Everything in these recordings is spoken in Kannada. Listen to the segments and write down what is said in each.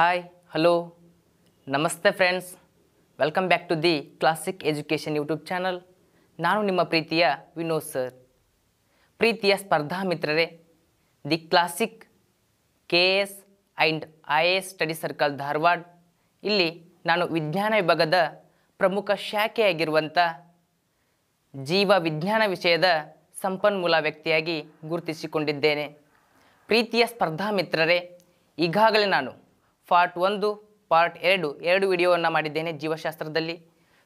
ಹಾಯ್ ಹಲೋ ನಮಸ್ತೆ friends welcome back to the classic education YouTube channel ನಾನು ನಿಮ್ಮ ಪ್ರೀತಿಯ ವಿನೋದ್ ಸರ್ ಪ್ರೀತಿಯ ಸ್ಪರ್ಧಾ ಮಿತ್ರರೇ the classic K S and I A S study circle Dharwad ಇಲ್ಲಿ ನಾನು ವಿಜ್ಞಾನ ವಿಭಾಗದ ಪ್ರಮುಖ ಶಾಖೆಯಾಗಿರುವಂಥ ಜೀವ ವಿಜ್ಞಾನ ವಿಷಯದ ಸಂಪನ್ಮೂಲ ವ್ಯಕ್ತಿಯಾಗಿ ಗುರುತಿಸಿಕೊಂಡಿದ್ದೇನೆ ಪ್ರೀತಿಯ ಸ್ಪರ್ಧಾ ಮಿತ್ರರೇ ಈಗಾಗಲೇ ನಾನು ಪಾರ್ಟ್ ಒಂದು ಪಾರ್ಟ್ ಎರಡು ಎರಡು ವಿಡಿಯೋವನ್ನು ಮಾಡಿದ್ದೇನೆ ಜೀವಶಾಸ್ತ್ರದಲ್ಲಿ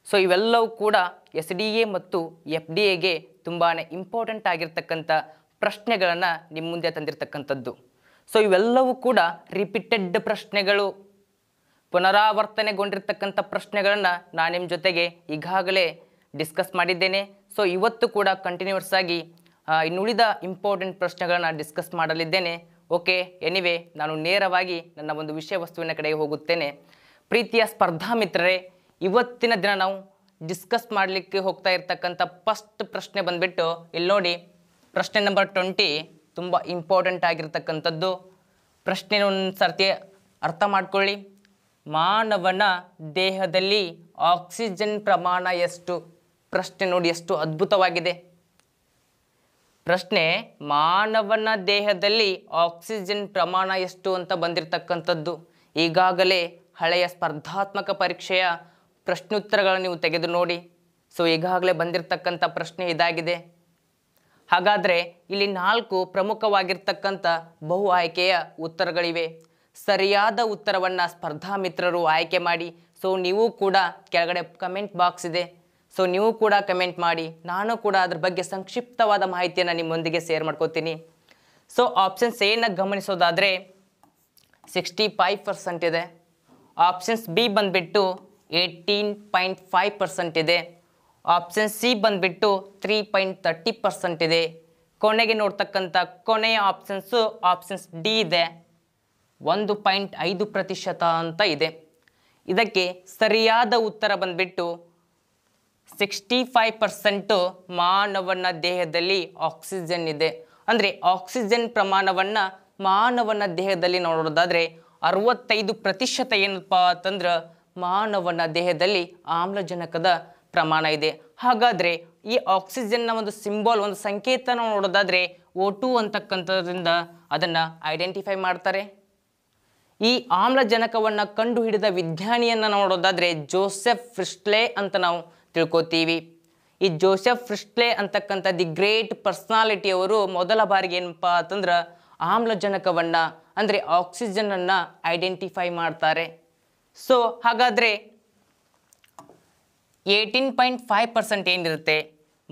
ಸೊ ಇವೆಲ್ಲವೂ ಕೂಡ ಎಸ್ ಡಿ ಎ ಮತ್ತು ಎಫ್ ಡಿ ಎಗೆ ತುಂಬಾ ಇಂಪಾರ್ಟೆಂಟ್ ಆಗಿರ್ತಕ್ಕಂಥ ಪ್ರಶ್ನೆಗಳನ್ನು ನಿಮ್ಮ ಮುಂದೆ ತಂದಿರತಕ್ಕಂಥದ್ದು ಸೊ ಇವೆಲ್ಲವೂ ಕೂಡ ರಿಪೀಟೆಡ್ ಪ್ರಶ್ನೆಗಳು ಪುನರಾವರ್ತನೆಗೊಂಡಿರ್ತಕ್ಕಂಥ ಪ್ರಶ್ನೆಗಳನ್ನು ನಾನು ನಿಮ್ಮ ಜೊತೆಗೆ ಈಗಾಗಲೇ ಡಿಸ್ಕಸ್ ಮಾಡಿದ್ದೇನೆ ಸೊ ಇವತ್ತು ಕೂಡ ಕಂಟಿನ್ಯೂಸ್ ಆಗಿ ಇನ್ನುಳಿದ ಇಂಪಾರ್ಟೆಂಟ್ ಪ್ರಶ್ನೆಗಳನ್ನು ಡಿಸ್ಕಸ್ ಮಾಡಲಿದ್ದೇನೆ ಓಕೆ ಎನಿವೆ ನಾನು ನೇರವಾಗಿ ನನ್ನ ಒಂದು ವಿಷಯ ವಸ್ತುವಿನ ಕಡೆಗೆ ಹೋಗುತ್ತೇನೆ ಪ್ರೀತಿಯ ಸ್ಪರ್ಧಾ ಮಿತ್ರರೇ ಇವತ್ತಿನ ದಿನ ನಾವು ಡಿಸ್ಕಸ್ ಮಾಡಲಿಕ್ಕೆ ಹೋಗ್ತಾ ಇರ್ತಕ್ಕಂಥ ಫಸ್ಟ್ ಪ್ರಶ್ನೆ ಬಂದುಬಿಟ್ಟು ಇಲ್ಲಿ ನೋಡಿ ಪ್ರಶ್ನೆ ನಂಬರ್ ಟ್ವೆಂಟಿ ತುಂಬ ಇಂಪಾರ್ಟೆಂಟ್ ಆಗಿರ್ತಕ್ಕಂಥದ್ದು ಪ್ರಶ್ನೆ ಒಂದು ಸರ್ತಿ ಅರ್ಥ ಮಾಡಿಕೊಳ್ಳಿ ಮಾನವನ ದೇಹದಲ್ಲಿ ಆಕ್ಸಿಜನ್ ಪ್ರಮಾಣ ಎಷ್ಟು ಪ್ರಶ್ನೆ ನೋಡಿ ಎಷ್ಟು ಅದ್ಭುತವಾಗಿದೆ ಪ್ರಶ್ನೆ ಮಾನವನ ದೇಹದಲ್ಲಿ ಆಕ್ಸಿಜನ್ ಪ್ರಮಾಣ ಎಷ್ಟು ಅಂತ ಬಂದಿರತಕ್ಕಂಥದ್ದು ಈಗಾಗಲೇ ಹಳೆಯ ಸ್ಪರ್ಧಾತ್ಮಕ ಪರೀಕ್ಷೆಯ ಪ್ರಶ್ನೋತ್ತರಗಳನ್ನು ನೀವು ತೆಗೆದು ನೋಡಿ ಸೊ ಈಗಾಗಲೇ ಬಂದಿರತಕ್ಕಂಥ ಪ್ರಶ್ನೆ ಇದಾಗಿದೆ ಹಾಗಾದರೆ ಇಲ್ಲಿ ನಾಲ್ಕು ಪ್ರಮುಖವಾಗಿರ್ತಕ್ಕಂಥ ಬಹು ಆಯ್ಕೆಯ ಉತ್ತರಗಳಿವೆ ಸರಿಯಾದ ಉತ್ತರವನ್ನು ಸ್ಪರ್ಧಾ ಮಿತ್ರರು ಆಯ್ಕೆ ಮಾಡಿ ಸೊ ನೀವು ಕೂಡ ಕೆಳಗಡೆ ಕಮೆಂಟ್ ಬಾಕ್ಸ್ ಇದೆ ಸೊ ನೀವು ಕೂಡ ಕಮೆಂಟ್ ಮಾಡಿ ನಾನು ಕೂಡ ಅದ್ರ ಬಗ್ಗೆ ಸಂಕ್ಷಿಪ್ತವಾದ ಮಾಹಿತಿಯನ್ನು ನಿಮ್ಮೊಂದಿಗೆ ಶೇರ್ ಮಾಡ್ಕೋತೀನಿ ಸೊ ಆಪ್ಷನ್ಸ್ ಏನ ಗಮನಿಸೋದಾದರೆ ಸಿಕ್ಸ್ಟಿ ಫೈವ್ ಪರ್ಸೆಂಟ್ ಇದೆ ಆಪ್ಷನ್ಸ್ ಬಿ ಬಂದುಬಿಟ್ಟು ಏಯ್ಟೀನ್ ಪಾಯಿಂಟ್ ಫೈವ್ ಪರ್ಸೆಂಟ್ ಇದೆ ಆಪ್ಷನ್ ಸಿ ಬಂದುಬಿಟ್ಟು ತ್ರೀ ಪಾಯಿಂಟ್ ತರ್ಟಿ ಪರ್ಸೆಂಟ್ ಇದೆ ಕೊನೆಗೆ ನೋಡ್ತಕ್ಕಂಥ ಕೊನೆಯ ಆಪ್ಷನ್ಸು ಆಪ್ಷನ್ಸ್ ಡಿ ಇದೆ ಒಂದು ಪಾಯಿಂಟ್ ಐದು ಪ್ರತಿಶತ ಅಂತ ಇದೆ ಇದಕ್ಕೆ ಸರಿಯಾದ ಉತ್ತರ ಬಂದುಬಿಟ್ಟು ಸಿಕ್ಸ್ಟಿ ಫೈವ್ ಪರ್ಸೆಂಟು ಮಾನವನ ದೇಹದಲ್ಲಿ ಆಕ್ಸಿಜನ್ ಇದೆ ಅಂದರೆ ಆಕ್ಸಿಜನ್ ಪ್ರಮಾಣವನ್ನು ಮಾನವನ ದೇಹದಲ್ಲಿ ನೋಡೋದಾದರೆ ಅರವತ್ತೈದು ಪ್ರತಿಶತ ಏನಪ್ಪ ಅಂತಂದ್ರೆ ಮಾನವನ ದೇಹದಲ್ಲಿ ಆಮ್ಲಜನಕದ ಪ್ರಮಾಣ ಇದೆ ಹಾಗಾದರೆ ಈ ಆಕ್ಸಿಜನ್ನ ಒಂದು ಸಿಂಬಲ್ ಒಂದು ಸಂಕೇತ ನೋಡೋದಾದರೆ ಓ ಟು ಅಂತಕ್ಕಂಥದ್ರಿಂದ ಅದನ್ನು ಐಡೆಂಟಿಫೈ ಮಾಡ್ತಾರೆ ಈ ಆಮ್ಲಜನಕವನ್ನು ಕಂಡುಹಿಡಿದ ವಿಜ್ಞಾನಿಯನ್ನು ನೋಡೋದಾದರೆ ಜೋಸೆಫ್ ಫ್ರಿಸ್ಟ್ಲೆ ಅಂತ ನಾವು ತಿಳ್ಕೊತೀವಿ ಈ ಜೋಸೆಫ್ ಫ್ರಿಸ್ಟ್ಲೆ ಅಂತಕ್ಕಂಥ ದಿ ಗ್ರೇಟ್ ಅವರು ಮೊದಲ ಬಾರಿಗೆ ಏನಪ್ಪ ಅಂತಂದ್ರೆ ಆಮ್ಲಜನಕವನ್ನು ಅಂದರೆ ಆಕ್ಸಿಜನನ್ನು ಐಡೆಂಟಿಫೈ ಮಾಡ್ತಾರೆ ಸೊ ಹಾಗಾದರೆ ಏಯ್ಟೀನ್ ಪಾಯಿಂಟ್ ಫೈವ್ ಪರ್ಸೆಂಟ್ ಏನಿರುತ್ತೆ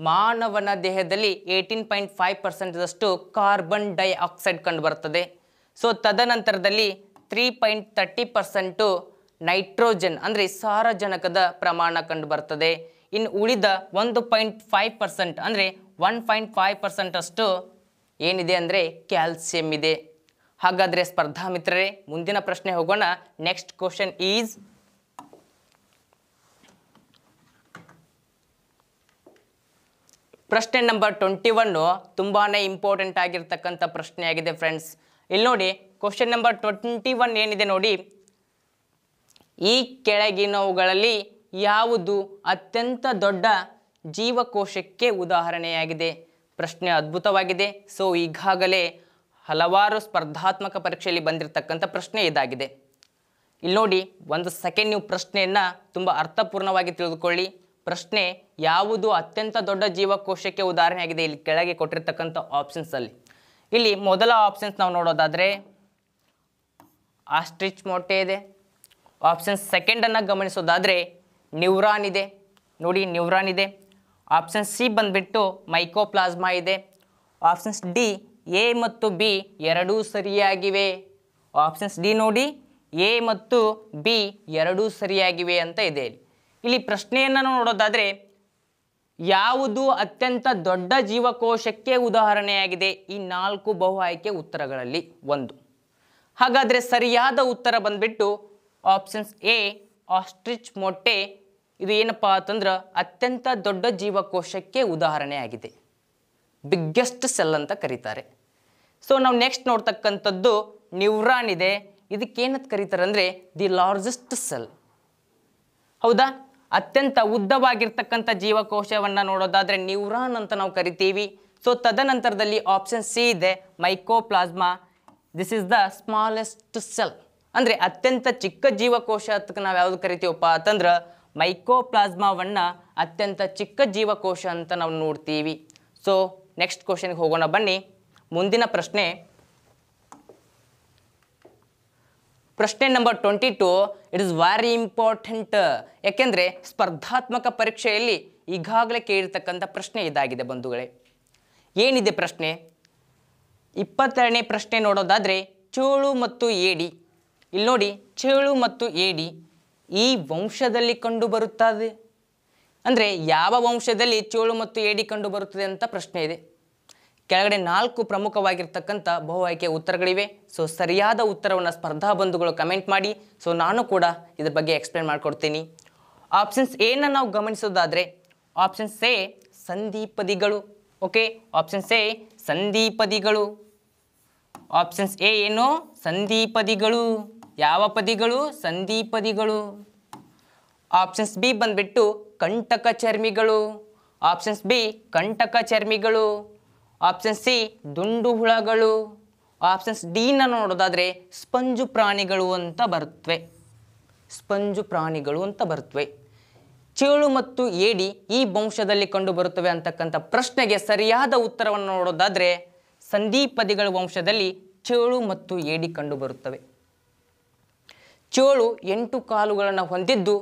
ಮಾನವನ ದೇಹದಲ್ಲಿ ಏಯ್ಟೀನ್ ಪಾಯಿಂಟ್ ಫೈವ್ ಪರ್ಸೆಂಟ್ದಷ್ಟು ಕಾರ್ಬನ್ ಡೈಆಕ್ಸೈಡ್ ಕಂಡು ಬರ್ತದೆ ಸೊ ತದನಂತರದಲ್ಲಿ three point thirty percent nitrogen ಅಂದರೆ ಸಾರಜನಕದ ಪ್ರಮಾಣ ಕಂಡು ಬರ್ತದೆ ಇನ್ನು ಉಳಿದ ಒಂದು ಪಾಯಿಂಟ್ ಫೈವ್ ಪರ್ಸೆಂಟ್ ಅಂದರೆ ಒನ್ ಪಾಯಿಂಟ್ ಫೈವ್ ಪರ್ಸೆಂಟ್ ಅಷ್ಟು ಏನಿದೆ ಅಂದರೆ ಕ್ಯಾಲ್ಸಿಯಂ ಇದೆ ಹಾಗಾದರೆ ಸ್ಪರ್ಧಾ ಮಿತ್ರರೇ ಮುಂದಿನ ಪ್ರಶ್ನೆ ಹೋಗೋಣ ನೆಕ್ಸ್ಟ್ ಕ್ವಶನ್ ಈಸ್ ಪ್ರಶ್ನೆ ನಂಬರ್ ಟ್ವೆಂಟಿ ಒನ್ನು ತುಂಬಾ ಇಂಪಾರ್ಟೆಂಟ್ ಆಗಿರ್ತಕ್ಕಂಥ ಪ್ರಶ್ನೆ ಆಗಿದೆ ಫ್ರೆಂಡ್ಸ್ ಇಲ್ಲಿ ನೋಡಿ ಕ್ವಶನ್ ನಂಬರ್ ಟ್ವೆಂಟಿ ಒನ್ ಏನಿದೆ ನೋಡಿ ಈ ಕೆಳಗಿನವುಗಳಲ್ಲಿ ಯಾವುದು ಅತ್ಯಂತ ದೊಡ್ಡ ಜೀವಕೋಶಕ್ಕೆ ಉದಾಹರಣೆಯಾಗಿದೆ ಪ್ರಶ್ನೆ ಅದ್ಭುತವಾಗಿದೆ ಸೊ ಈಗಾಗಲೇ ಹಲವಾರು ಸ್ಪರ್ಧಾತ್ಮಕ ಪರೀಕ್ಷೆಯಲ್ಲಿ ಬಂದಿರತಕ್ಕಂಥ ಪ್ರಶ್ನೆ ಇದಾಗಿದೆ ಇಲ್ಲಿ ನೋಡಿ ಒಂದು ಸೆಕೆಂಡ್ ನೀವು ಪ್ರಶ್ನೆಯನ್ನು ತುಂಬ ಅರ್ಥಪೂರ್ಣವಾಗಿ ತಿಳಿದುಕೊಳ್ಳಿ ಪ್ರಶ್ನೆ ಯಾವುದು ಅತ್ಯಂತ ದೊಡ್ಡ ಜೀವಕೋಶಕ್ಕೆ ಉದಾಹರಣೆಯಾಗಿದೆ ಇಲ್ಲಿ ಕೆಳಗೆ ಕೊಟ್ಟಿರ್ತಕ್ಕಂಥ ಆಪ್ಷನ್ಸಲ್ಲಿ ಇಲ್ಲಿ ಮೊದಲ ಆಪ್ಷನ್ಸ್ ನಾವು ನೋಡೋದಾದರೆ ಆಸ್ಟ್ರಿಚ್ ಮೊಟ್ಟೆ ಇದೆ ಆಪ್ಷನ್ಸ್ ಸೆಕೆಂಡನ್ನು ಗಮನಿಸೋದಾದರೆ ನ್ಯೂರಾನ್ ಇದೆ ನೋಡಿ ನ್ಯೂರಾನ್ ಇದೆ ಆಪ್ಷನ್ ಸಿ ಬಂದುಬಿಟ್ಟು ಮೈಕೋಪ್ಲಾಸ್ಮಾ ಇದೆ ಆಪ್ಷನ್ಸ್ ಡಿ ಎ ಮತ್ತು ಬಿ ಎರಡೂ ಸರಿಯಾಗಿವೆ ಆಪ್ಷನ್ಸ್ ಡಿ ನೋಡಿ ಎ ಮತ್ತು ಬಿ ಎರಡೂ ಸರಿಯಾಗಿವೆ ಅಂತ ಇದೆ ಇಲ್ಲಿ ಪ್ರಶ್ನೆಯನ್ನು ನೋಡೋದಾದರೆ ಯಾವುದು ಅತ್ಯಂತ ದೊಡ್ಡ ಜೀವಕೋಶಕ್ಕೆ ಉದಾಹರಣೆಯಾಗಿದೆ ಈ ನಾಲ್ಕು ಬಹು ಆಯ್ಕೆ ಉತ್ತರಗಳಲ್ಲಿ ಒಂದು ಹಾಗಾದರೆ ಸರಿಯಾದ ಉತ್ತರ ಬಂದ್ಬಿಟ್ಟು ಆಪ್ಷನ್ಸ್ ಎ ಆಸ್ಟ್ರಿಚ್ ಮೊಟ್ಟೆ ಇದು ಏನಪ್ಪ ಅಂತಂದ್ರೆ ಅತ್ಯಂತ ದೊಡ್ಡ ಜೀವಕೋಶಕ್ಕೆ ಉದಾಹರಣೆಯಾಗಿದೆ ಬಿಗ್ಗೆಸ್ಟ್ ಸೆಲ್ ಅಂತ ಕರೀತಾರೆ ಸೊ ನಾವು ನೆಕ್ಸ್ಟ್ ನೋಡ್ತಕ್ಕಂಥದ್ದು ನ್ಯೂರಾನ್ ಇದೆ ಇದಕ್ಕೇನಂತ ಕರೀತಾರೆ ಅಂದರೆ ದಿ ಲಾರ್ಜೆಸ್ಟ್ ಸೆಲ್ ಹೌದಾ ಅತ್ಯಂತ ಉದ್ದವಾಗಿರ್ತಕ್ಕಂಥ ಜೀವಕೋಶವನ್ನು ನೋಡೋದಾದರೆ ನ್ಯೂರಾನ್ ಅಂತ ನಾವು ಕರಿತೀವಿ ಸೊ ತದನಂತರದಲ್ಲಿ ಆಪ್ಷನ್ ಸಿ ಇದೆ mycoplasma this is the smallest cell ಅಂದರೆ ಅತ್ಯಂತ ಚಿಕ್ಕ ಜೀವಕೋಶ ನಾವು ಯಾವುದು ಕರಿತೀವಪ್ಪ ಅಂತಂದ್ರೆ ಮೈಕೋಪ್ಲಾಸ್ಮಾವನ್ನು ಅತ್ಯಂತ ಚಿಕ್ಕ ಜೀವಕೋಶ ಅಂತ ನಾವು ನೋಡ್ತೀವಿ ಸೊ ನೆಕ್ಸ್ಟ್ ಕ್ವಶನ್ಗೆ ಹೋಗೋಣ ಬನ್ನಿ ಮುಂದಿನ ಪ್ರಶ್ನೆ ಪ್ರಶ್ನೆ number twenty two it is very important ಯಾಕೆಂದರೆ ಸ್ಪರ್ಧಾತ್ಮಕ ಪರೀಕ್ಷೆಯಲ್ಲಿ ಈಗಾಗಲೇ ಕೇಳಿರ್ತಕ್ಕಂಥ ಪ್ರಶ್ನೆ ಇದಾಗಿದೆ ಬಂಧುಗಳೇ ಏನಿದೆ ಪ್ರಶ್ನೆ ಇಪ್ಪತ್ತೆರಡನೇ ಪ್ರಶ್ನೆ ನೋಡೋದಾದರೆ ಚೇಳು ಮತ್ತು ಏಡಿ ಇಲ್ಲಿ ನೋಡಿ ಚೇಳು ಮತ್ತು ಏಡಿ ಈ ವಂಶದಲ್ಲಿ ಕಂಡು ಬರುತ್ತದೆ ಅಂದರೆ ಯಾವ ವಂಶದಲ್ಲಿ ಚೋಳು ಮತ್ತು ಏಡಿ ಕಂಡು ಬರುತ್ತದೆ ಅಂತ ಪ್ರಶ್ನೆ ಇದೆ ಕೆಳಗಡೆ ನಾಲ್ಕು ಪ್ರಮುಖವಾಗಿರ್ತಕ್ಕಂಥ ಬಹು ಆಯ್ಕೆ ಉತ್ತರಗಳಿವೆ ಸೊ ಸರಿಯಾದ ಉತ್ತರವನ್ನು ಸ್ಪರ್ಧಾ ಬಂಧುಗಳು ಕಮೆಂಟ್ ಮಾಡಿ ಸೊ ನಾನು ಕೂಡ ಇದ್ರ ಬಗ್ಗೆ ಎಕ್ಸ್ಪ್ಲೇನ್ ಮಾಡಿಕೊಡ್ತೀನಿ ಆಪ್ಷನ್ಸ್ ಏನನ್ನು ನಾವು ಗಮನಿಸೋದಾದರೆ ಆಪ್ಷನ್ಸ್ ಎ ಸಂದೀಪದಿಗಳು ಓಕೆ ಆಪ್ಷನ್ಸ್ ಎ ಸಂದೀಪದಿಗಳು ಆಪ್ಷನ್ಸ್ ಎ ಏನು ಸಂದೀಪದಿಗಳು ಯಾವ ಪದಿಗಳು ಸಂಧಿಪದಿಗಳು ಆಪ್ಷನ್ಸ್ ಬಿ ಬಂದ್ಬಿಟ್ಟು ಕಂಟಕ ಚರ್ಮಿಗಳು ಆಪ್ಷನ್ಸ್ ಬಿ ಕಂಟಕ ಚರ್ಮಿಗಳು ಆಪ್ಷನ್ ಸಿ ದುಂಡು ಹುಳಗಳು ಆಪ್ಷನ್ಸ್ ಡಿನ ನೋಡೋದಾದರೆ ಸ್ಪಂಜು ಪ್ರಾಣಿಗಳು ಅಂತ ಬರುತ್ತವೆ ಸ್ಪಂಜು ಪ್ರಾಣಿಗಳು ಅಂತ ಬರುತ್ತವೆ ಚೇಳು ಮತ್ತು ಏಡಿ ಈ ವಂಶದಲ್ಲಿ ಕಂಡುಬರುತ್ತವೆ ಅಂತಕ್ಕಂಥ ಪ್ರಶ್ನೆಗೆ ಸರಿಯಾದ ಉತ್ತರವನ್ನು ನೋಡೋದಾದರೆ ಸಂಧಿಪದಿಗಳ ವಂಶದಲ್ಲಿ ಚೇಳು ಮತ್ತು ಏಡಿ ಕಂಡುಬರುತ್ತವೆ ಚೇಳು ಎಂಟು ಕಾಲುಗಳನ್ನು ಹೊಂದಿದ್ದು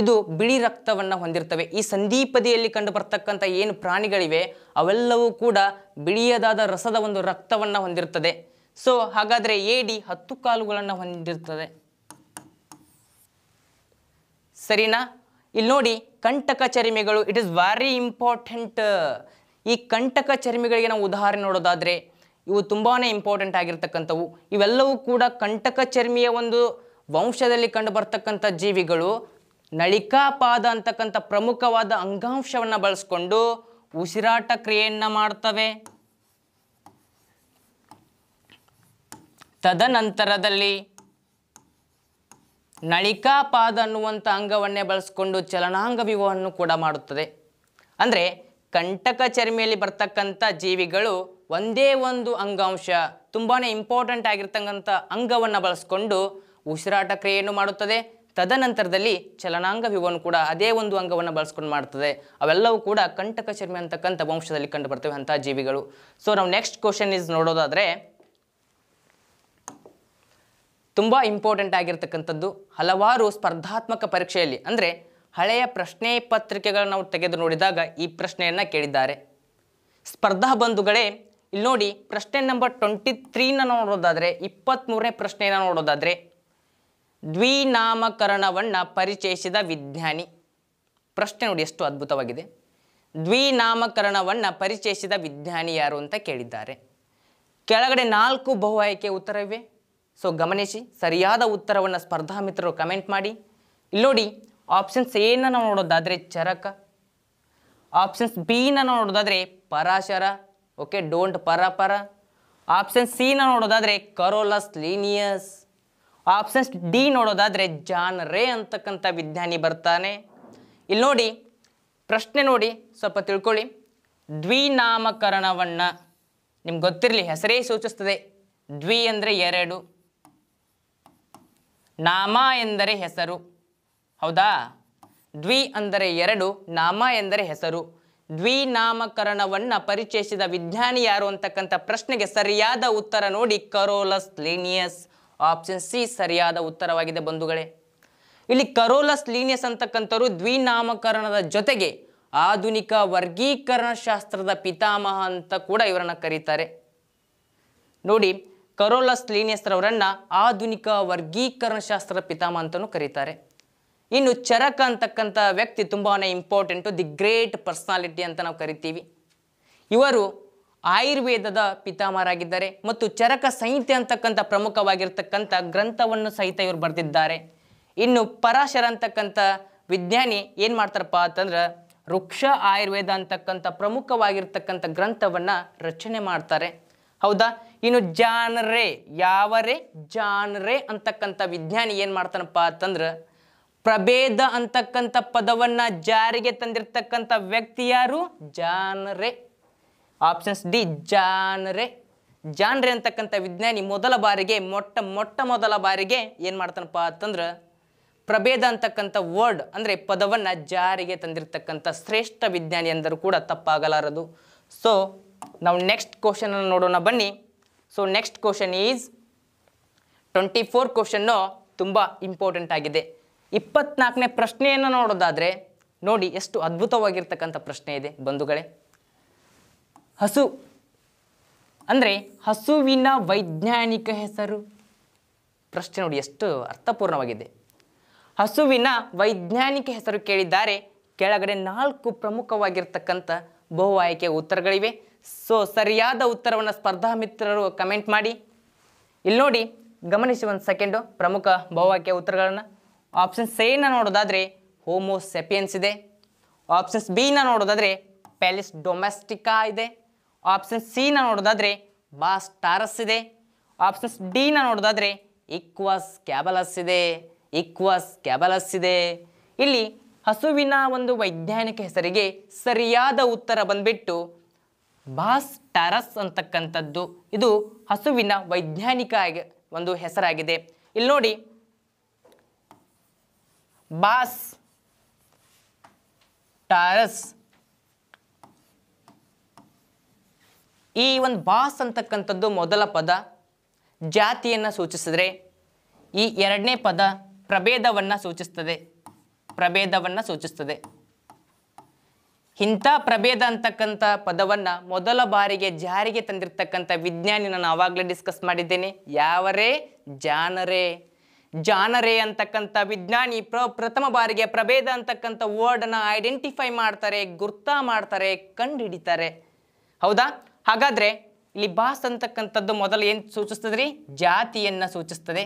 ಇದು ಬಿಳಿ ರಕ್ತವನ್ನು ಹೊಂದಿರ್ತವೆ ಈ ಸಂದೀಪದಿಯಲ್ಲಿ ಕಂಡು ಬರ್ತಕ್ಕಂಥ ಏನು ಪ್ರಾಣಿಗಳಿವೆ ಅವೆಲ್ಲವೂ ಕೂಡ ಬಿಳಿಯದಾದ ರಸದ ಒಂದು ರಕ್ತವನ್ನು ಹೊಂದಿರ್ತದೆ ಸೊ ಹಾಗಾದರೆ ಏಡಿ ಹತ್ತು ಕಾಲುಗಳನ್ನು ಹೊಂದಿರ್ತದೆ ಸರಿನಾ ಇಲ್ಲಿ ನೋಡಿ ಕಂಟಕ ಚರ್ಮಿಗಳು ಇಟ್ ಇಸ್ ವೆರಿ ಇಂಪಾರ್ಟೆಂಟ್ ಈ ಕಂಟಕ ಚರ್ಮಿಗಳಿಗೆ ನಾವು ಉದಾಹರಣೆ ನೋಡೋದಾದರೆ ಇವು ತುಂಬಾ ಇಂಪಾರ್ಟೆಂಟ್ ಆಗಿರ್ತಕ್ಕಂಥವು ಇವೆಲ್ಲವೂ ಕೂಡ ಕಂಟಕ ಚರ್ಮಿಯ ಒಂದು ವಂಶದಲ್ಲಿ ಕಂಡು ಬರ್ತಕ್ಕಂಥ ಜೀವಿಗಳು ನಳಿಕಾಪಾದ ಅಂತಕ್ಕಂಥ ಪ್ರಮುಖವಾದ ಅಂಗಾಂಶವನ್ನು ಬಳಸ್ಕೊಂಡು ಉಸಿರಾಟ ಕ್ರಿಯೆಯನ್ನು ಮಾಡ್ತವೆ ತದನಂತರದಲ್ಲಿ ನಳಿಕಾಪಾದ ಅನ್ನುವಂಥ ಅಂಗವನ್ನೇ ಬಳಸ್ಕೊಂಡು ಚಲನಾಂಗ ವಿವಹವನ್ನು ಕೂಡ ಮಾಡುತ್ತದೆ ಅಂದರೆ ಕಂಟಕ ಚರ್ಮಿಯಲ್ಲಿ ಬರ್ತಕ್ಕಂಥ ಜೀವಿಗಳು ಒಂದೇ ಒಂದು ಅಂಗಾಂಶ ತುಂಬಾ ಇಂಪಾರ್ಟೆಂಟ್ ಆಗಿರ್ತಕ್ಕಂಥ ಅಂಗವನ್ನು ಬಳಸ್ಕೊಂಡು ಉಸಿರಾಟ ಕ್ರಿಯೆಯನ್ನು ಮಾಡುತ್ತದೆ ತದನಂತರದಲ್ಲಿ ಚಲನಾಂಗ ವಿವವನ್ನು ಕೂಡ ಅದೇ ಒಂದು ಅಂಗವನ್ನು ಬಳಸ್ಕೊಂಡು ಮಾಡುತ್ತದೆ ಅವೆಲ್ಲವೂ ಕೂಡ ಕಂಟಕ ಚರ್ಮಿ ಅಂತಕ್ಕಂಥ ವಂಶದಲ್ಲಿ ಕಂಡು ಬರ್ತವೆ ಅಂತಹ ಜೀವಿಗಳು ಸೊ ನಾವು ನೆಕ್ಸ್ಟ್ ಕ್ವಶನ್ ಇಸ್ ನೋಡೋದಾದರೆ ತುಂಬ ಇಂಪಾರ್ಟೆಂಟ್ ಆಗಿರ್ತಕ್ಕಂಥದ್ದು ಹಲವಾರು ಸ್ಪರ್ಧಾತ್ಮಕ ಪರೀಕ್ಷೆಯಲ್ಲಿ ಅಂದರೆ ಹಳೆಯ ಪ್ರಶ್ನೆ ಪತ್ರಿಕೆಗಳನ್ನು ನಾವು ತೆಗೆದು ನೋಡಿದಾಗ ಈ ಪ್ರಶ್ನೆಯನ್ನು ಕೇಳಿದ್ದಾರೆ ಸ್ಪರ್ಧಾ ಬಂಧುಗಳೇ ಇಲ್ಲಿ ನೋಡಿ ಪ್ರಶ್ನೆ ನಂಬರ್ ಟ್ವೆಂಟಿ ತ್ರೀನ ನೋಡೋದಾದರೆ ಇಪ್ಪತ್ತ್ಮೂರನೇ ಪ್ರಶ್ನೆಯನ್ನು ನೋಡೋದಾದರೆ ದ್ವಿನಾಮಕರಣವನ್ನು ಪರಿಚಯಿಸಿದ ವಿಜ್ಞಾನಿ ಪ್ರಶ್ನೆ ನೋಡಿ ಎಷ್ಟು ಅದ್ಭುತವಾಗಿದೆ ದ್ವಿನಾಮಕರಣವನ್ನು ಪರಿಚಯಿಸಿದ ವಿಜ್ಞಾನಿ ಯಾರು ಅಂತ ಕೇಳಿದ್ದಾರೆ ಕೆಳಗಡೆ ನಾಲ್ಕು ಬಹು ಆಯ್ಕೆ ಉತ್ತರವಿವೆ ಸೊ ಗಮನಿಸಿ ಸರಿಯಾದ ಉತ್ತರವನ್ನು ಸ್ಪರ್ಧಾ ಮಿತ್ರರು ಕಮೆಂಟ್ ಮಾಡಿ ಇಲ್ಲಿ ನೋಡಿ ಆಪ್ಷನ್ಸ್ ಏನ ನಾವು ನೋಡೋದಾದರೆ ಚರಕ ಆಪ್ಷನ್ಸ್ ಬಿನ ನಾವು ನೋಡೋದಾದರೆ ಪರಾಶರ ಓಕೆ ಡೋಂಟ್ ಪರಪರ ಆಪ್ಷನ್ ಸಿನ ನೋಡೋದಾದರೆ ಕರೋಲಸ್ ಲೀನಿಯಸ್ ಆಪ್ಷನ್ಸ್ ಡಿ ನೋಡೋದಾದರೆ ಜಾನ್ ರೇ ಅಂತಕ್ಕಂಥ ವಿಜ್ಞಾನಿ ಬರ್ತಾನೆ ಇಲ್ಲಿ ನೋಡಿ ಪ್ರಶ್ನೆ ನೋಡಿ ಸ್ವಲ್ಪ ತಿಳ್ಕೊಳ್ಳಿ ದ್ವಿನಾಮಕರಣವನ್ನು ನಿಮ್ಗೆ ಗೊತ್ತಿರಲಿ ಹೆಸರೇ ಸೂಚಿಸ್ತದೆ ದ್ವಿ ಅಂದರೆ ಎರಡು ನಾಮ ಎಂದರೆ ಹೆಸರು ಹೌದಾ ದ್ವಿ ಅಂದರೆ ಎರಡು ನಾಮ ಎಂದರೆ ಹೆಸರು ನಾಮಕರಣವನ್ನು ಪರಿಚಯಿಸಿದ ವಿಜ್ಞಾನಿ ಯಾರು ಅಂತಕ್ಕಂಥ ಪ್ರಶ್ನೆಗೆ ಸರಿಯಾದ ಉತ್ತರ ನೋಡಿ ಕರೋಲಸ್ ಲೀನಿಯಸ್ ಆಪ್ಷನ್ ಸಿ ಸರಿಯಾದ ಉತ್ತರವಾಗಿದೆ ಬಂಧುಗಳೇ ಇಲ್ಲಿ ಕರೋಲಸ್ ಲೀನಿಯಸ್ ಅಂತಕ್ಕಂಥವ್ರು ದ್ವಿನಾಮಕರಣದ ಜೊತೆಗೆ ಆಧುನಿಕ ವರ್ಗೀಕರಣ ಶಾಸ್ತ್ರದ ಪಿತಾಮಹ ಅಂತ ಕೂಡ ಇವರನ್ನು ಕರೀತಾರೆ ನೋಡಿ ಕರೋಲಸ್ ಲೀನಿಯಸ್ ರವರನ್ನು ಆಧುನಿಕ ವರ್ಗೀಕರಣ ಶಾಸ್ತ್ರದ ಪಿತಾಮಹ ಅಂತಲೂ ಕರೀತಾರೆ ಇನ್ನು ಚರಕ ಅಂತಕ್ಕಂಥ ವ್ಯಕ್ತಿ ತುಂಬಾ ಇಂಪಾರ್ಟೆಂಟು ದಿ ಗ್ರೇಟ್ ಪರ್ಸ್ನಾಲಿಟಿ ಅಂತ ನಾವು ಕರಿತೀವಿ ಇವರು ಆಯುರ್ವೇದದ ಪಿತಾಮಹರಾಗಿದ್ದಾರೆ ಮತ್ತು ಚರಕ ಸಂಹಿತೆ ಅಂತಕ್ಕಂಥ ಪ್ರಮುಖವಾಗಿರ್ತಕ್ಕಂಥ ಗ್ರಂಥವನ್ನು ಸಹಿತ ಇವರು ಬರೆದಿದ್ದಾರೆ ಇನ್ನು ಪರಾಶರ ಅಂತಕ್ಕಂಥ ವಿಜ್ಞಾನಿ ಏನು ಮಾಡ್ತಾರಪ್ಪ ಅಂತಂದ್ರೆ ವೃಕ್ಷ ಆಯುರ್ವೇದ ಅಂತಕ್ಕಂಥ ಪ್ರಮುಖವಾಗಿರ್ತಕ್ಕಂಥ ಗ್ರಂಥವನ್ನು ರಚನೆ ಮಾಡ್ತಾರೆ ಹೌದಾ ಇನ್ನು ಜಾನ್ರೆ ಜಾನ್ ರೇ ಅಂತಕ್ಕಂಥ ವಿಜ್ಞಾನಿ ಏನು ಮಾಡ್ತಾನಪ್ಪ ಅಂತಂದ್ರೆ ಪ್ರಭೇದ ಅಂತಕ್ಕಂಥ ಪದವನ್ನು ಜಾರಿಗೆ ತಂದಿರ್ತಕ್ಕಂಥ ವ್ಯಕ್ತಿ ಯಾರು ರೇ ಆಪ್ಷನ್ಸ್ ಡಿ ಜಾನ್ರೆ ಜಾನ್ರೆ ಅಂತಕ್ಕಂಥ ವಿಜ್ಞಾನಿ ಮೊದಲ ಬಾರಿಗೆ ಮೊಟ್ಟ ಮೊಟ್ಟ ಮೊದಲ ಬಾರಿಗೆ ಏನು ಮಾಡ್ತಾನಪ್ಪ ಅಂತಂದ್ರೆ ಪ್ರಭೇದ ಅಂತಕ್ಕಂಥ ವರ್ಡ್ ಅಂದರೆ ಪದವನ್ನು ಜಾರಿಗೆ ತಂದಿರತಕ್ಕಂಥ ಶ್ರೇಷ್ಠ ವಿಜ್ಞಾನಿ ಅಂದರೂ ಕೂಡ ತಪ್ಪಾಗಲಾರದು ಸೊ ನಾವು ನೆಕ್ಸ್ಟ್ ಕ್ವಶನನ್ನು ನೋಡೋಣ ಬನ್ನಿ so next question is twenty four ಕ್ವಶನ್ನು ತುಂಬ ಇಂಪಾರ್ಟೆಂಟ್ ಆಗಿದೆ ಇಪ್ಪತ್ನಾಲ್ಕನೇ ಪ್ರಶ್ನೆಯನ್ನು ನೋಡೋದಾದರೆ ನೋಡಿ ಎಷ್ಟು ಅದ್ಭುತವಾಗಿರ್ತಕ್ಕಂಥ ಪ್ರಶ್ನೆ ಇದೆ ಬಂಧುಗಳೇ ಹಸು ಅಂದರೆ ಹಸುವಿನ ವೈಜ್ಞಾನಿಕ ಹೆಸರು ಪ್ರಶ್ನೆ ನೋಡಿ ಎಷ್ಟು ಅರ್ಥಪೂರ್ಣವಾಗಿದೆ ಹಸುವಿನ ವೈಜ್ಞಾನಿಕ ಹೆಸರು ಕೇಳಿದ್ದಾರೆ ಕೆಳಗಡೆ ನಾಲ್ಕು ಪ್ರಮುಖವಾಗಿರ್ತಕ್ಕಂಥ ಬಹು ಆಯ್ಕೆಯ ಉತ್ತರಗಳಿವೆ ಸೊ ಸರಿಯಾದ ಉತ್ತರವನ್ನು ಸ್ಪರ್ಧಾ ಮಿತ್ರರು ಕಮೆಂಟ್ ಮಾಡಿ ಇಲ್ಲಿ ನೋಡಿ ಗಮನಿಸಿ ಒಂದು ಸೆಕೆಂಡು ಪ್ರಮುಖ ಬಹು ಆಯ್ಕೆಯ ಉತ್ತರಗಳನ್ನು ಆಪ್ಷನ್ ಸೇನ ನೋಡೋದಾದರೆ ಸೆಪಿಯನ್ಸ್ ಇದೆ ಆಪ್ಷನ್ಸ್ ಬಿನ ನೋಡೋದಾದರೆ ಪ್ಯಾಲಿಸ್ ಡೊಮೆಸ್ಟಿಕಾ ಇದೆ ಆಪ್ಷನ್ ಸಿನ ನೋಡೋದಾದ್ರೆ ಬಾಸ್ ಸ್ಟಾರಸ್ ಇದೆ ಆಪ್ಷನ್ಸ್ ಡಿನ ನೋಡೋದಾದ್ರೆ ಇಕ್ವಾಸ್ ಕ್ಯಾಬಲಸ್ ಇದೆ ಇಕ್ವಾಸ್ ಕ್ಯಾಬಲಸ್ ಇದೆ ಇಲ್ಲಿ ಹಸುವಿನ ಒಂದು ವೈಜ್ಞಾನಿಕ ಹೆಸರಿಗೆ ಸರಿಯಾದ ಉತ್ತರ ಬಂದ್ಬಿಟ್ಟು ಬಾಸ್ ಟಾರಸ್ ಅಂತಕ್ಕಂಥದ್ದು ಇದು ಹಸುವಿನ ವೈಜ್ಞಾನಿಕ ಒಂದು ಹೆಸರಾಗಿದೆ ಇಲ್ಲಿ ನೋಡಿ ಬಾಸ್ ಟಾರಸ್ ಈ ಒಂದು ಬಾಸ್ ಅಂತಕ್ಕಂಥದ್ದು ಮೊದಲ ಪದ ಜಾತಿಯನ್ನು ಸೂಚಿಸಿದ್ರೆ ಈ ಎರಡನೇ ಪದ ಪ್ರಭೇದವನ್ನು ಸೂಚಿಸ್ತದೆ ಪ್ರಭೇದವನ್ನು ಸೂಚಿಸ್ತದೆ ಇಂಥ ಪ್ರಭೇದ ಅಂತಕ್ಕಂಥ ಪದವನ್ನು ಮೊದಲ ಬಾರಿಗೆ ಜಾರಿಗೆ ತಂದಿರತಕ್ಕಂಥ ವಿಜ್ಞಾನಿ ನಾನು ಆವಾಗಲೇ ಡಿಸ್ಕಸ್ ಮಾಡಿದ್ದೇನೆ ಯಾವರೇ ಜಾನರೇ ಜಾನರೇ ಅಂತಕ್ಕಂಥ ವಿಜ್ಞಾನಿ ಪ್ರ ಪ್ರಥಮ ಬಾರಿಗೆ ಪ್ರಭೇದ ಅಂತಕ್ಕಂಥ ವರ್ಡನ್ನು ಐಡೆಂಟಿಫೈ ಮಾಡ್ತಾರೆ ಗುರ್ತಾ ಮಾಡ್ತಾರೆ ಕಂಡುಹಿಡಿತಾರೆ ಹೌದಾ ಹಾಗಾದರೆ ಇಲ್ಲಿ ಬಾಸ್ ಅಂತಕ್ಕಂಥದ್ದು ಮೊದಲು ಏನು ಸೂಚಿಸ್ತದೆ ರೀ ಜಾತಿಯನ್ನು ಸೂಚಿಸ್ತದೆ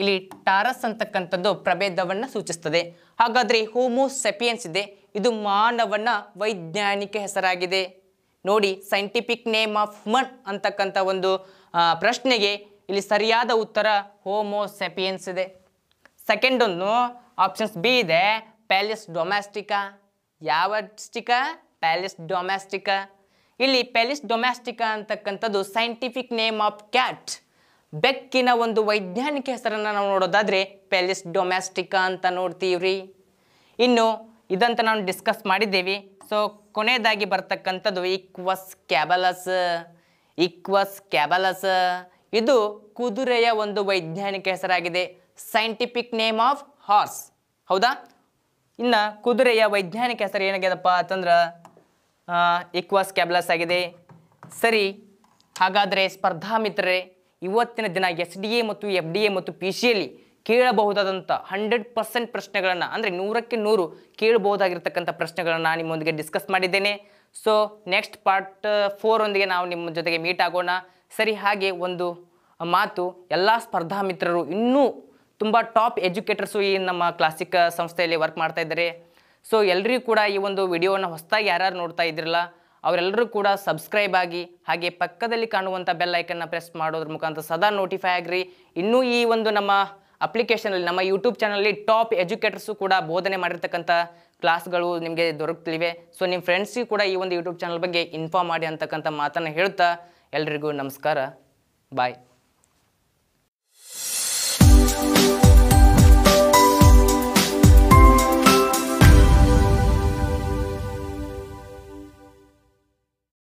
ಇಲ್ಲಿ ಟಾರಸ್ ಅಂತಕ್ಕಂಥದ್ದು ಪ್ರಭೇದವನ್ನು ಸೂಚಿಸ್ತದೆ ಹಾಗಾದರೆ ಸೆಪಿಯನ್ಸ್ ಇದೆ ಇದು ಮಾನವನ ವೈಜ್ಞಾನಿಕ ಹೆಸರಾಗಿದೆ ನೋಡಿ ಸೈಂಟಿಫಿಕ್ ನೇಮ್ ಆಫ್ ಮನ್ ಅಂತಕ್ಕಂಥ ಒಂದು ಪ್ರಶ್ನೆಗೆ ಇಲ್ಲಿ ಸರಿಯಾದ ಉತ್ತರ ಸೆಪಿಯನ್ಸ್ ಇದೆ ಸೆಕೆಂಡ್ ಒಂದು ಆಪ್ಷನ್ಸ್ ಬಿ ಇದೆ ಪ್ಯಾಲಿಸ್ ಡೊಮ್ಯಾಸ್ಟಿಕಾ ಯಾವ ಸ್ಟಿಕಾ ಪ್ಯಾಲೆಸ್ ಡೊಮ್ಯಾಸ್ಟಿಕಾ ಇಲ್ಲಿ ಪ್ಯಾಲಿಸ್ ಡೊಮ್ಯಾಸ್ಟಿಕಾ ಅಂತಕ್ಕಂಥದ್ದು ಸೈಂಟಿಫಿಕ್ ನೇಮ್ ಆಫ್ ಕ್ಯಾಟ್ ಬೆಕ್ಕಿನ ಒಂದು ವೈಜ್ಞಾನಿಕ ಹೆಸರನ್ನು ನಾವು ನೋಡೋದಾದರೆ ಪ್ಯಾಲಿಸ್ ಡೊಮ್ಯಾಸ್ಟಿಕಾ ಅಂತ ನೋಡ್ತೀವ್ರಿ ಇನ್ನು ಇದಂತ ನಾವು ಡಿಸ್ಕಸ್ ಮಾಡಿದ್ದೇವೆ ಸೊ ಕೊನೆಯದಾಗಿ ಬರ್ತಕ್ಕಂಥದ್ದು ಇಕ್ವಸ್ ಕ್ಯಾಬಲಸ್ ಇಕ್ವಸ್ ಕ್ಯಾಬಲಸ್ ಇದು ಕುದುರೆಯ ಒಂದು ವೈಜ್ಞಾನಿಕ ಹೆಸರಾಗಿದೆ ಸೈಂಟಿಫಿಕ್ ನೇಮ್ ಆಫ್ ಹಾರ್ಸ್ ಹೌದಾ ಇನ್ನು ಕುದುರೆಯ ವೈಜ್ಞಾನಿಕ ಹೆಸರು ಏನಾಗ್ಯದಪ್ಪ ಅಂತಂದ್ರೆ ಇಕ್ವಾ ಕ್ಯಾಬ್ಲಸ್ ಆಗಿದೆ ಸರಿ ಹಾಗಾದರೆ ಸ್ಪರ್ಧಾ ಮಿತ್ರರೇ ಇವತ್ತಿನ ದಿನ ಎಸ್ ಡಿ ಎ ಮತ್ತು ಎಫ್ ಡಿ ಎ ಮತ್ತು ಪಿ ಸಿ ಕೇಳಬಹುದಾದಂಥ ಹಂಡ್ರೆಡ್ ಪರ್ಸೆಂಟ್ ಪ್ರಶ್ನೆಗಳನ್ನು ಅಂದರೆ ನೂರಕ್ಕೆ ನೂರು ಕೇಳಬಹುದಾಗಿರ್ತಕ್ಕಂಥ ಪ್ರಶ್ನೆಗಳನ್ನು ನಿಮ್ಮೊಂದಿಗೆ ಡಿಸ್ಕಸ್ ಮಾಡಿದ್ದೇನೆ ಸೊ ನೆಕ್ಸ್ಟ್ ಪಾರ್ಟ್ ಫೋರೊಂದಿಗೆ ನಾವು ನಿಮ್ಮ ಜೊತೆಗೆ ಮೀಟ್ ಆಗೋಣ ಸರಿ ಹಾಗೆ ಒಂದು ಮಾತು ಎಲ್ಲ ಸ್ಪರ್ಧಾ ಮಿತ್ರರು ಇನ್ನೂ ತುಂಬ ಟಾಪ್ ಎಜುಕೇಟರ್ಸು ಈ ನಮ್ಮ ಕ್ಲಾಸಿಕ್ ಸಂಸ್ಥೆಯಲ್ಲಿ ವರ್ಕ್ ಮಾಡ್ತಾ ಇದ್ದಾರೆ ಸೊ ಎಲ್ಲರಿಗೂ ಕೂಡ ಈ ಒಂದು ವಿಡಿಯೋನ ಹೊಸದಾಗಿ ಯಾರು ನೋಡ್ತಾ ಇದ್ರಲ್ಲ ಅವರೆಲ್ಲರೂ ಕೂಡ ಸಬ್ಸ್ಕ್ರೈಬ್ ಆಗಿ ಹಾಗೆ ಪಕ್ಕದಲ್ಲಿ ಕಾಣುವಂಥ ಬೆಲ್ಲೈಕನ್ನ ಪ್ರೆಸ್ ಮಾಡೋದ್ರ ಮುಖಾಂತರ ಸದಾ ನೋಟಿಫೈ ಆಗಿರಿ ಇನ್ನೂ ಈ ಒಂದು ನಮ್ಮ ಅಪ್ಲಿಕೇಶನಲ್ಲಿ ನಮ್ಮ ಯೂಟ್ಯೂಬ್ ಚಾನಲ್ಲಿ ಟಾಪ್ ಎಜುಕೇಟರ್ಸು ಕೂಡ ಬೋಧನೆ ಮಾಡಿರ್ತಕ್ಕಂಥ ಕ್ಲಾಸ್ಗಳು ನಿಮಗೆ ದೊರಕ್ತಿವೆ ಸೊ ನಿಮ್ಮ ಫ್ರೆಂಡ್ಸಿಗೂ ಕೂಡ ಈ ಒಂದು ಯೂಟ್ಯೂಬ್ ಚಾನಲ್ ಬಗ್ಗೆ ಇನ್ಫಾರ್ಮ್ ಮಾಡಿ ಅಂತಕ್ಕಂಥ ಮಾತನ್ನು ಹೇಳ್ತಾ ಎಲ್ರಿಗೂ ನಮಸ್ಕಾರ ಬಾಯ್